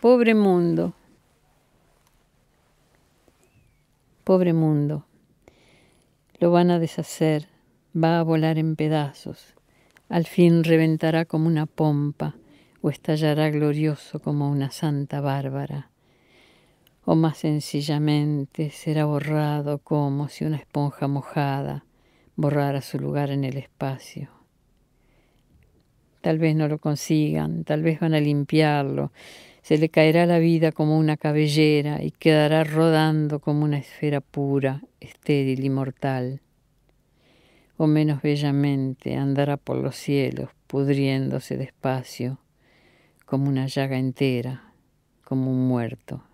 Pobre mundo. Pobre mundo. Lo van a deshacer, va a volar en pedazos. Al fin reventará como una pompa o estallará glorioso como una santa bárbara. O más sencillamente será borrado como si una esponja mojada borrara su lugar en el espacio. Tal vez no lo consigan, tal vez van a limpiarlo, se le caerá la vida como una cabellera y quedará rodando como una esfera pura, estéril y mortal. O menos bellamente andará por los cielos, pudriéndose despacio, como una llaga entera, como un muerto.